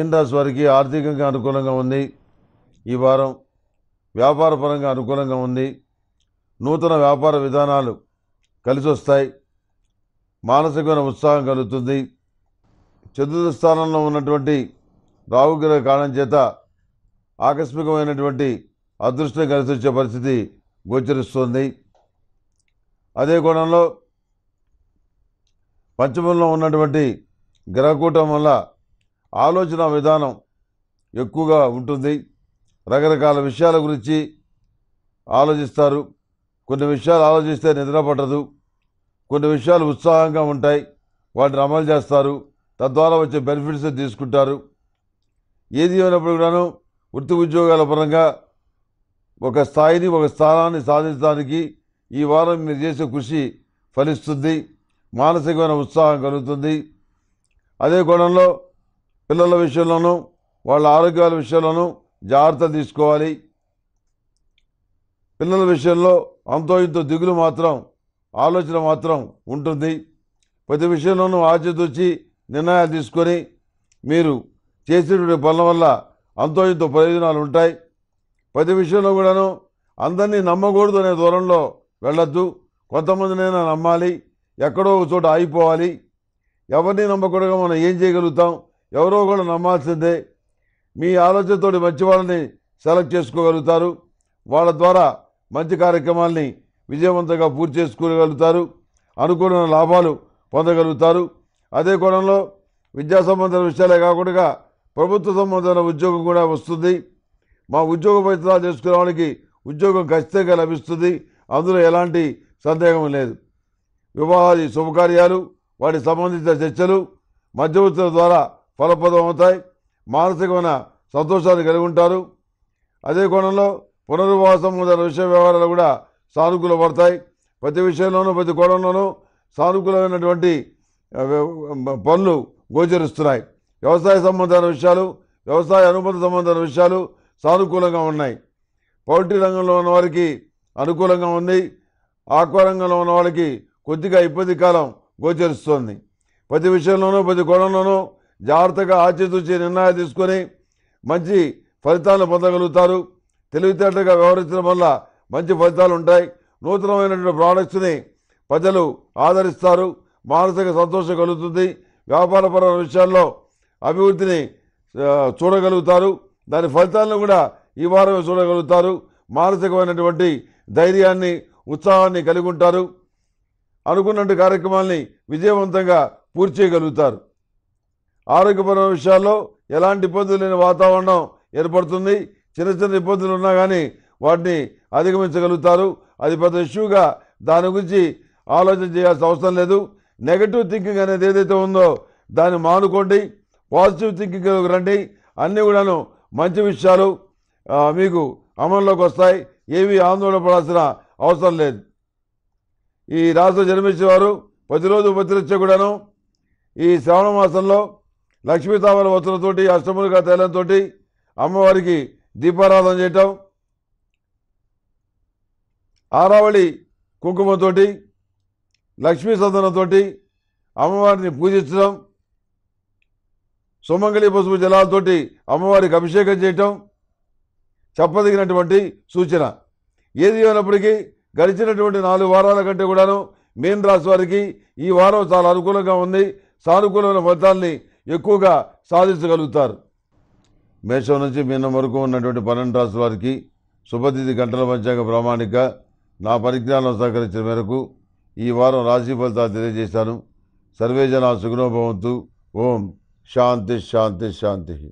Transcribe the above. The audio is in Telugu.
మీనరాశి వారికి ఆర్థికంగా అనుకూలంగా ఉంది ఈ వారం వ్యాపారపరంగా అనుకూలంగా ఉంది నూతన వ్యాపార విధానాలు కలిసి వస్తాయి మానసికమైన ఉత్సాహం కలుగుతుంది చతుర్థ స్థానంలో ఉన్నటువంటి రావుగ్రహ కారణం చేత ఆకస్మికమైనటువంటి అదృష్టం కలిసి వచ్చే పరిస్థితి గోచరిస్తుంది అదే కోణంలో పంచమంలో ఉన్నటువంటి గ్రహకూటం వల్ల ఆలోచన విధానం ఎక్కువగా ఉంటుంది రకరకాల విషయాల గురించి ఆలోచిస్తారు కొన్ని విషయాలు ఆలోచిస్తే నిద్ర పట్టదు కొన్ని విషయాలు ఉత్సాహంగా ఉంటాయి వాటిని అమలు చేస్తారు తద్వారా వచ్చే బెనిఫిట్స్ తీసుకుంటారు ఏది ఏమైనప్పుడు కూడాను వృత్తి ఉద్యోగాల పరంగా ఒక స్థాయిని ఒక స్థానాన్ని సాధించడానికి ఈ వారం మీరు చేసే కృషి ఫలిస్తుంది మానసికమైన ఉత్సాహం కలుగుతుంది అదే కోణంలో పిల్లల విషయంలోనూ వాళ్ళ ఆరోగ్యాల విషయంలోనూ జాగ్రత్త తీసుకోవాలి పిల్లల విషయంలో అంతో ఇంతో దిగులు మాత్రం ఆలోచన మాత్రం ఉంటుంది ప్రతి విషయంలోనూ ఆచితూచి నిర్ణయాలు తీసుకొని మీరు చేసేటువంటి పనుల వల్ల అంతో ఇంతో ప్రయోజనాలు ఉంటాయి ప్రతి విషయంలో కూడాను అందరినీ నమ్మకూడదు అనే దూరంలో వెళ్ళొద్దు కొంతమందినైనా నమ్మాలి ఎక్కడో చోట ఆగిపోవాలి ఎవరిని నమ్మకూడగా మనం ఏం చేయగలుగుతాం ఎవరో కూడా నమ్మాల్సిందే మీ ఆలోచనతోటి మంచి వాళ్ళని సెలెక్ట్ చేసుకోగలుగుతారు వాళ్ళ ద్వారా మంచి కార్యక్రమాల్ని విజయవంతంగా పూర్తి చేసుకోగలుగుతారు అనుకూలమైన లాభాలు పొందగలుగుతారు అదే కోణంలో విద్యా సంబంధమైన విషయాలే కాకుండా ప్రభుత్వ సంబంధమైన ఉద్యోగం కూడా వస్తుంది మా ఉద్యోగ ప్రయత్నాలు చేసుకునే వాళ్ళకి ఉద్యోగం ఖచ్చితంగా లభిస్తుంది అందులో ఎలాంటి సందేహం లేదు వివాహాది శుభకార్యాలు వాటికి సంబంధించిన చర్చలు మధ్యవర్తుల ద్వారా ఫలప్రదం అవుతాయి మానసికమైన సంతోషాన్ని కలిగి ఉంటారు అదే కోణంలో పునర్వాసం మొదల విషయ వ్యవహారాలు కూడా సానుకూల పడతాయి ప్రతి విషయంలోనూ ప్రతి కోణంలోనూ సానుకూలమైనటువంటి పనులు గోచరిస్తున్నాయి వ్యవసాయ సంబంధమైన విషయాలు వ్యవసాయ అనుబంధ సంబంధమైన విషయాలు సానుకూలంగా ఉన్నాయి పౌల్ట్రీ రంగంలో ఉన్న వారికి అనుకూలంగా ఉంది ఆక్వా రంగంలో ఉన్న వాళ్ళకి కొద్దిగా ఇబ్బంది కాలం గోచరిస్తోంది ప్రతి విషయంలోనూ ప్రతి కోణంలోనూ జాగ్రత్తగా ఆచితూచి నిర్ణయాలు తీసుకొని మంచి ఫలితాలను పొందగలుగుతారు తెలివితేటగా వ్యవహరించడం వల్ల మంచి ఫలితాలు ఉంటాయి నూతనమైనటువంటి ప్రోడక్ట్స్ని ప్రజలు ఆదరిస్తారు మానసిక సంతోషం కలుగుతుంది వ్యాపారపరమైన విషయాల్లో అభివృద్ధిని చూడగలుగుతారు దాని ఫలితాలను కూడా ఈ వారమే చూడగలుగుతారు మానసికమైనటువంటి ధైర్యాన్ని ఉత్సాహాన్ని కలిగి ఉంటారు అనుకున్నటువంటి కార్యక్రమాల్ని విజయవంతంగా పూర్తి చేయగలుగుతారు ఆరోగ్యపరమైన విషయాల్లో ఎలాంటి ఇబ్బందులు లేని వాతావరణం ఏర్పడుతుంది చిన్న చిన్న ఇబ్బందులు ఉన్నా కానీ వాటిని అధిగమించగలుగుతారు అది పెద్ద ఇష్యూగా దాని గురించి ఆలోచన చేయాల్సిన అవసరం లేదు నెగటివ్ థింకింగ్ అనేది ఏదైతే ఉందో దాన్ని మానుకోండి పాజిటివ్ థింకింగ్ రండి అన్నీ కూడాను మంచి విషయాలు మీకు అమల్లోకి వస్తాయి ఏవి ఆందోళన పడాల్సిన అవసరం లేదు ఈ రాష్ట్రం జన్మించేవారు ప్రతిరోజు ప్రతిరచ్చ కూడాను ఈ శ్రావణ మాసంలో లక్ష్మీ తామర వస్త్రంతోటి అష్టములుగా తేలంతో అమ్మవారికి దీపారాధన చేయటం ఆరావళి కుంకుమతోటి లక్ష్మీ సదనంతోటి అమ్మవారిని పూజించడం సుమంగళి పసుపు జలాలతోటి అమ్మవారికి అభిషేకం చేయటం చెప్పదగినటువంటి సూచన ఏది ఏమైనప్పటికీ గడిచినటువంటి నాలుగు వారాల కంటే కూడాను మీన రాశి వారికి ఈ వారం చాలా అనుకూలంగా ఉంది సానుకూలమైన ఫలితాల్ని ఎక్కువగా సాధించగలుగుతారు మేషం నుంచి మిన్న వరకు ఉన్నటువంటి పన్నెండు రాసు వారికి శుభతిథి గంటల పంచాంగ ప్రామాణిక నా పరిజ్ఞానం సహకరించిన మేరకు ఈ వారం రాశి ఫలితాలు తెలియజేశాను సర్వేజన సుగుణోభవంతు ఓం శాంతి శాంతి శాంతి